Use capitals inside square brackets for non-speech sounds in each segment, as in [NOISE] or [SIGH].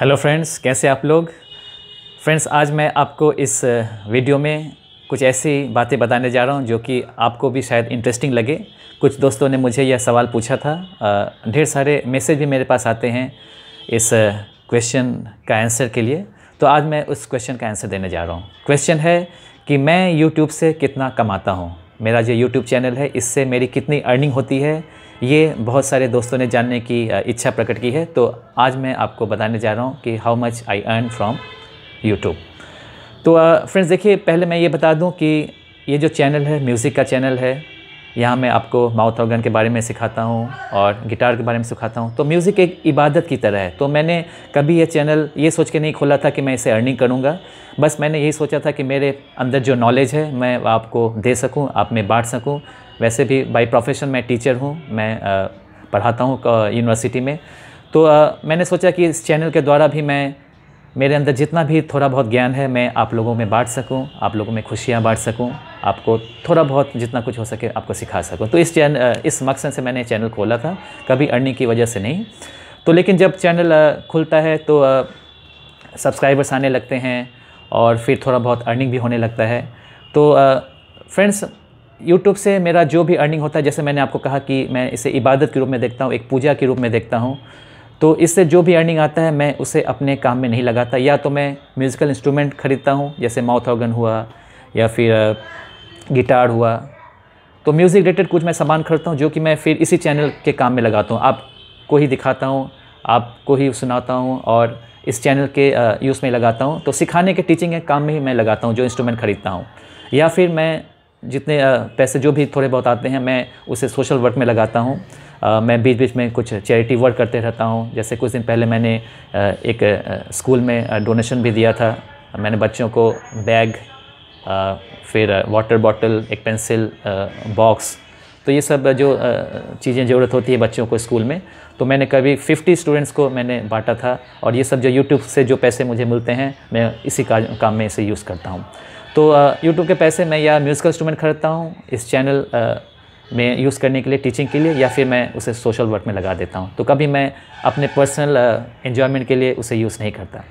hello friends कैसे आप लोग फ्रेंड्स आज मैं आपको इस वीडियो में कुछ ऐसी बातें बताने जा रहा हूँ जो कि आपको भी शायद इंटरेस्टिंग लगे कुछ दोस्तों ने मुझे यह सवाल पूछा था ढेर सारे मैसेज भी मेरे पास आते हैं इस क्वेश्चन का आंसर के लिए तो आज मैं उस क्वेश्चन का आंसर देने जा रहा हूँ क्वेश्चन है कि मैं यूट्यूब से कितना कमाता हूँ मेरा जो यूट्यूब चैनल है इससे मेरी कितनी अर्निंग होती है ये बहुत सारे दोस्तों ने जानने की इच्छा प्रकट की है तो आज मैं आपको बताने जा रहा हूँ कि how much I earn from YouTube तो फ्रेंड्स देखिए पहले मैं ये बता दूँ कि ये जो चैनल है म्यूज़िक का चैनल है यहाँ मैं आपको माउथ ऑर्गन के बारे में सिखाता हूँ और गिटार के बारे में सिखाता हूँ तो म्यूज़िक एक इबादत की तरह है तो मैंने कभी ये चैनल ये सोच के नहीं खोला था कि मैं इसे अर्निंग करूँगा बस मैंने यही सोचा था कि मेरे अंदर जो नॉलेज है मैं आपको दे सकूँ आप में बांट सकूँ वैसे भी बाई प्रोफेशन मैं टीचर हूँ मैं पढ़ाता हूँ यूनिवर्सिटी में तो मैंने सोचा कि इस चैनल के द्वारा भी मैं मेरे अंदर जितना भी थोड़ा बहुत ज्ञान है मैं आप लोगों में बांट सकूं आप लोगों में खुशियां बांट सकूं आपको थोड़ा बहुत जितना कुछ हो सके आपको सिखा सकूं तो इस चैन इस मकसद से मैंने चैनल खोला था कभी अर्निंग की वजह से नहीं तो लेकिन जब चैनल खुलता है तो सब्सक्राइबर्स आने लगते हैं और फिर थोड़ा बहुत अर्निंग भी होने लगता है तो फ्रेंड्स यूट्यूब से मेरा जो भी अर्निंग होता है जैसे मैंने आपको कहा कि मैं इसे इबादत के रूप में देखता हूँ एक पूजा के रूप में देखता हूँ तो इससे जो भी अर्निंग आता है मैं उसे अपने काम में नहीं लगाता या तो मैं म्यूज़िकल इंस्ट्रूमेंट ख़रीदता हूँ जैसे माउथ ऑर्गन हुआ या फिर गिटार हुआ तो म्यूज़िक रिलेटेड कुछ मैं सामान खरीदता हूँ जो कि मैं फिर इसी चैनल के काम में लगाता हूँ आपको ही दिखाता हूँ आपको ही सुनाता हूँ और इस चैनल के यूज़ में लगाता हूँ तो सिखाने के टीचिंग के काम में ही मैं लगाता हूँ जो इंस्ट्रूमेंट ख़रीदता हूँ या फिर मैं जितने पैसे जो भी थोड़े बहुत आते हैं मैं उसे सोशल वर्क में लगाता हूँ मैं बीच बीच में कुछ चैरिटी वर्क करते रहता हूँ जैसे कुछ दिन पहले मैंने एक स्कूल में डोनेशन भी दिया था मैंने बच्चों को बैग फिर वाटर बॉटल एक पेंसिल बॉक्स तो ये सब जो चीज़ें ज़रूरत होती है बच्चों को स्कूल में तो मैंने कभी 50 स्टूडेंट्स को मैंने बांटा था और ये सब जो यूट्यूब से जो पैसे मुझे मिलते हैं मैं इसी काम में इसे यूज़ करता हूँ तो यूट्यूब के पैसे मैं या म्यूज़िकल इंस्ट्रूमेंट खरीदता हूँ इस चैनल में यूज़ करने के लिए टीचिंग के लिए या फिर मैं उसे सोशल वर्क में लगा देता हूँ तो कभी मैं अपने पर्सनल इन्जॉयमेंट के लिए उसे यूज़ नहीं करता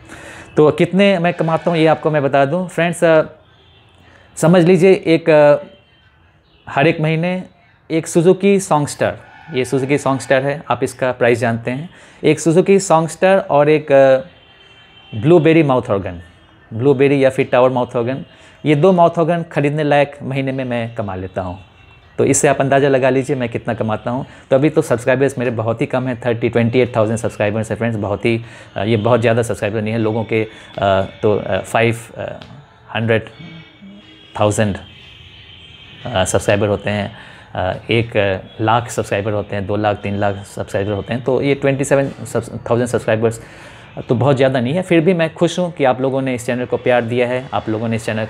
तो कितने मैं कमाता हूँ ये आपको मैं बता दूँ फ्रेंड्स समझ लीजिए एक हर एक महीने एक सुजुकी सॉन्गस्टर ये सुजुकी सॉन्गस्टर है आप इसका प्राइस जानते हैं एक सुजुकी सॉन्गस्टर और एक ब्लूबेरी माउथ ऑर्गन ब्लूबेरी या फिर टावर माउथ ऑर्गन ये दो माउथ ऑर्गन ख़रीदने लायक महीने में मैं कमा लेता हूँ तो इससे आप अंदाज़ा लगा लीजिए मैं कितना कमाता हूँ तो अभी तो सब्सक्राइबर्स मेरे बहुत ही कम हैं thirty twenty eight thousand subscribers हैं फ्रेंड्स बहुत ही ये बहुत ज़्यादा सब्सक्राइबर नहीं है लोगों के तो फाइव हंड्रेड थाउजेंड सब्सक्राइबर होते हैं एक लाख सब्सक्राइबर होते हैं दो लाख तीन लाख सब्सक्राइबर होते हैं तो ये ट्वेंटी सेवन थाउजेंड सब्सक्राइबर्स तो बहुत ज़्यादा नहीं है फिर भी मैं खुश हूँ कि आप लोगों ने इस चैनल को प्यार दिया है आप लोगों ने इस चैनल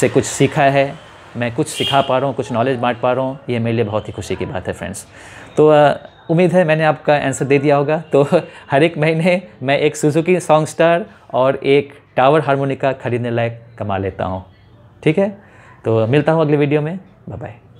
से कुछ सीखा है मैं कुछ सिखा पा रहा हूँ कुछ नॉलेज बांट पा रहा हूँ ये मेरे लिए बहुत ही खुशी की बात है फ्रेंड्स तो आ, उम्मीद है मैंने आपका आंसर दे दिया होगा तो [LAUGHS] हर एक महीने मैं एक सुजुकी सॉन्ग स्टार और एक टावर हारमोनिका खरीदने लायक कमा लेता हूँ ठीक है तो मिलता हूँ अगले वीडियो में बाय